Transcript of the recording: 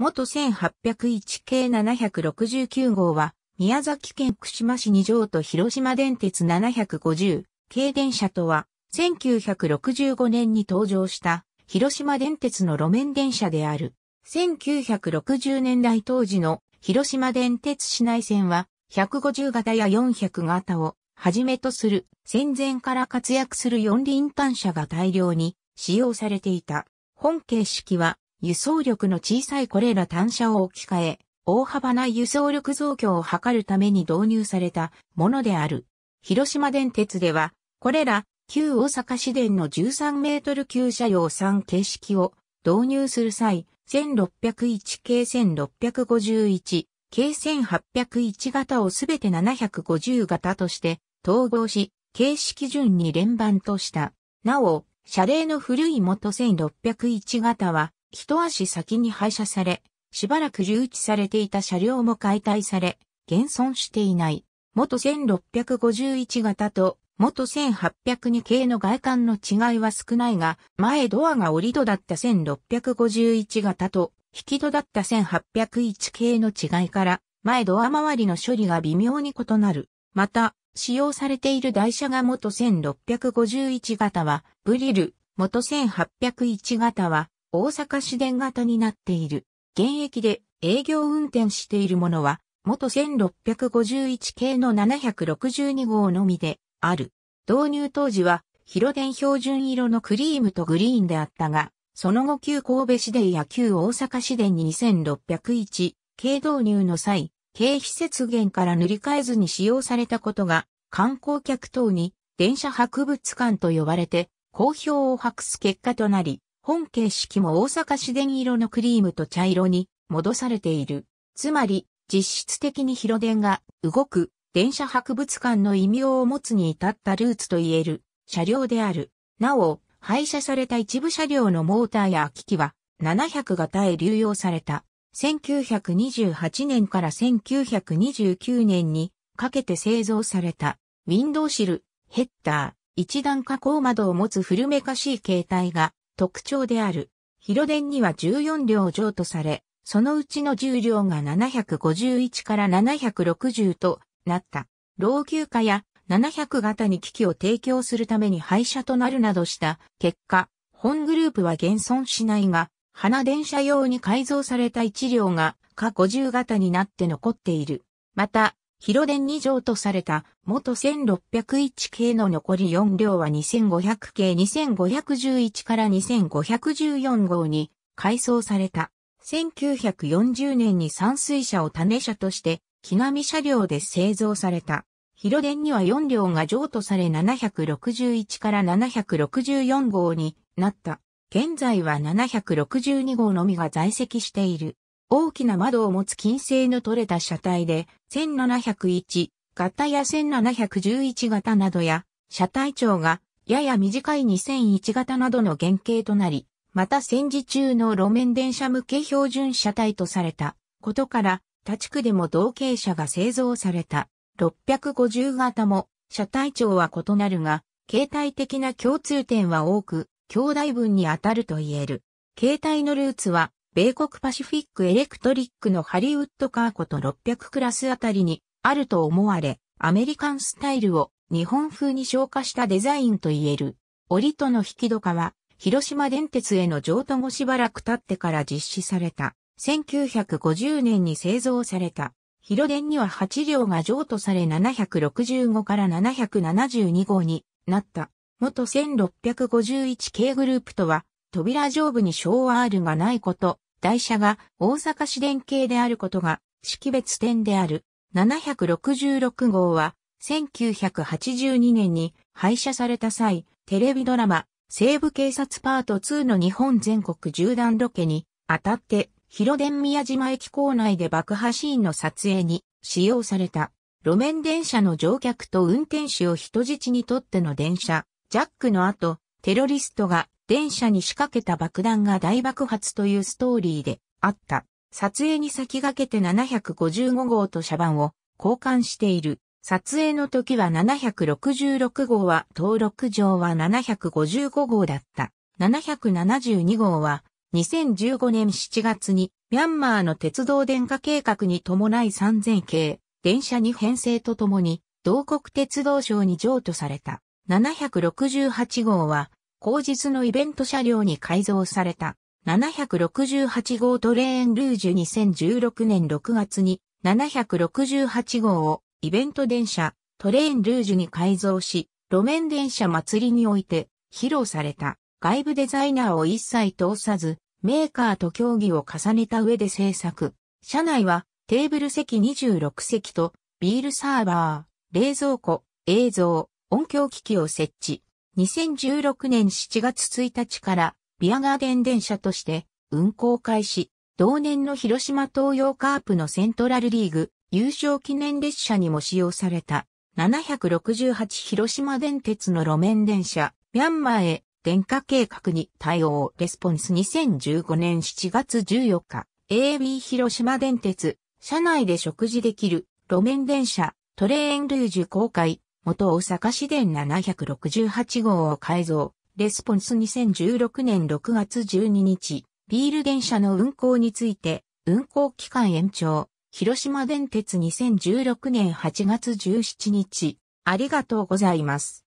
元1801系769号は、宮崎県串間市二条と広島電鉄750系電車とは、1965年に登場した広島電鉄の路面電車である。1960年代当時の広島電鉄市内線は150型や400型をはじめとする戦前から活躍する四輪単車が大量に使用されていた。本形式は輸送力の小さいこれら単車を置き換え、大幅な輸送力増強を図るために導入されたものである。広島電鉄では、これら旧大阪市電の13メートル級車用3形式を導入する際、1601系1651系1801型をすべて750型として統合し、形式順に連番とした。なお、車礼の古い元1601型は、一足先に廃車され、しばらく留置されていた車両も解体され、現存していない。元1651型と元1802系の外観の違いは少ないが、前ドアが折り戸だった1651型と引き戸だった1801系の違いから、前ドア周りの処理が微妙に異なる。また、使用されている台車が元1651型は、ブリル、元1801型は、大阪市電型になっている。現役で営業運転しているものは、元1651系の762号のみである。導入当時は、広電標準色のクリームとグリーンであったが、その後旧神戸市電や旧大阪市電に2601系導入の際、経費節減から塗り替えずに使用されたことが、観光客等に電車博物館と呼ばれて、好評を博す結果となり、本形式も大阪市電色のクリームと茶色に戻されている。つまり、実質的に広電が動く電車博物館の異名を持つに至ったルーツと言える車両である。なお、廃車された一部車両のモーターや機器は700型へ流用された。1928年から1929年にかけて製造されたウィンドウシル、ヘッダー、一段加工窓を持つ古めかしい形態が特徴である。広電には14両譲渡され、そのうちの10両が751から760となった。老朽化や700型に機器を提供するために廃車となるなどした結果、本グループは現存しないが、花電車用に改造された1両が過50型になって残っている。また、広電2譲とされた元1601系の残り4両は2500系2511から2514号に改装された。1940年に散水車を種車として木並車両で製造された。広電には4両が譲渡され761から764号になった。現在は762号のみが在籍している。大きな窓を持つ金星の取れた車体で、1701型や1711型などや、車体長がやや短い2001型などの原型となり、また戦時中の路面電車向け標準車体とされたことから、他地区でも同型車が製造された。650型も車体長は異なるが、形態的な共通点は多く、兄弟分に当たると言える。形態のルーツは米国パシフィックエレクトリックのハリウッドカーこと600クラスあたりにあると思われ、アメリカンスタイルを日本風に昇華したデザインと言える。折との引き戸化は、広島電鉄への譲渡後しばらく経ってから実施された。1950年に製造された。広電には8両が譲渡され765から772号になった。元1651系グループとは、扉上部に小 R がないこと、台車が大阪市電系であることが識別点である766号は1982年に廃車された際、テレビドラマ西部警察パート2の日本全国縦断ロケにあたって広電宮島駅構内で爆破シーンの撮影に使用された路面電車の乗客と運転手を人質にとっての電車、ジャックの後、テロリストが電車に仕掛けた爆弾が大爆発というストーリーであった。撮影に先駆けて755号と車番を交換している。撮影の時は766号は登録上は755号だった。772号は2015年7月にミャンマーの鉄道電化計画に伴い3000系電車に編成とともに同国鉄道省に譲渡された。768号は後日のイベント車両に改造された768号トレーンルージュ2016年6月に768号をイベント電車トレーンルージュに改造し路面電車祭りにおいて披露された外部デザイナーを一切通さずメーカーと協議を重ねた上で制作。車内はテーブル席26席とビールサーバー、冷蔵庫、映像、音響機器を設置。2016年7月1日からビアガーデン電車として運行開始、同年の広島東洋カープのセントラルリーグ優勝記念列車にも使用された768広島電鉄の路面電車、ミャンマーへ電化計画に対応レスポンス2015年7月14日、AB 広島電鉄、車内で食事できる路面電車、トレーンルージュ公開、元大阪市電768号を改造、レスポンス2016年6月12日、ビール電車の運行について、運行期間延長、広島電鉄2016年8月17日、ありがとうございます。